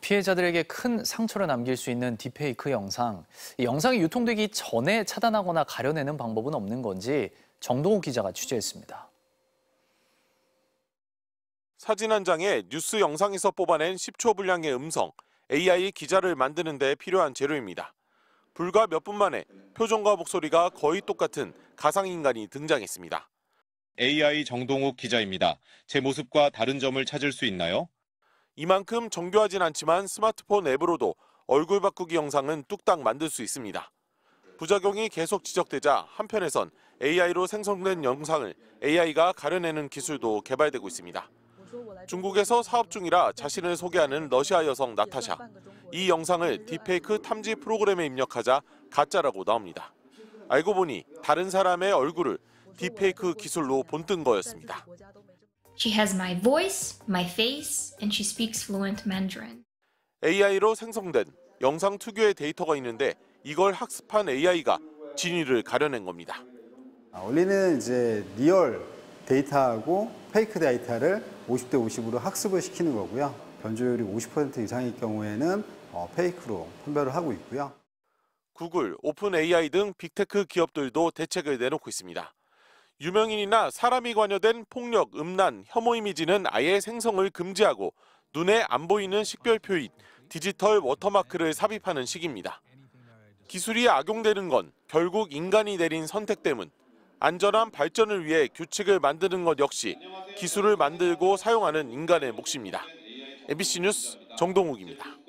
피해자들에게 큰 상처를 남길 수 있는 딥페이크 영상. 영상이 유통되기 전에 차단하거나 가려내는 방법은 없는 건지 정동욱 기자가 취재했습니다. 사진 한 장에 뉴스 영상에서 뽑아낸 10초 분량의 음성, AI 기자를 만드는 데 필요한 재료입니다. 불과 몇 분 만에 표정과 목소리가 거의 똑같은 가상인간이 등장했습니다. AI 정동욱 기자입니다. 제 모습과 다른 점을 찾을 수 있나요? 이만큼 정교하진 않지만 스마트폰 앱으로도 얼굴 바꾸기 영상은 뚝딱 만들 수 있습니다. 부작용이 계속 지적되자 한편에선 AI로 생성된 영상을 AI가 가려내는 기술도 개발되고 있습니다. 중국에서 사업 중이라 자신을 소개하는 러시아 여성 나타샤. 이 영상을 딥페이크 탐지 프로그램에 입력하자 가짜라고 나옵니다. 알고 보니 다른 사람의 얼굴을 딥페이크 기술로 본뜬 거였습니다. She has my voice, my face, and she speaks fluent Mandarin. AI로 생성된 영상 특유의 데이터가 있는데 이걸 학습한 AI가 진위를 가려낸 겁니다. 아, 원리는 이제 리얼 데이터하고 페이크 데이터를 50 대 50으로 학습을 시키는 거고요. 변조율이 50% 이상일 경우에는 어, 페이크로 판별을 하고 있고요. 구글, 오픈 AI 등 빅테크 기업들도 대책을 내놓고 있습니다. 유명인이나 사람이 관여된 폭력, 음란, 혐오 이미지는 아예 생성을 금지하고 눈에 안 보이는 식별 표인, 디지털 워터마크를 삽입하는 식입니다. 기술이 악용되는 건 결국 인간이 내린 선택 때문. 안전한 발전을 위해 규칙을 만드는 것 역시 기술을 만들고 사용하는 인간의 몫입니다. MBC 뉴스 정동욱입니다.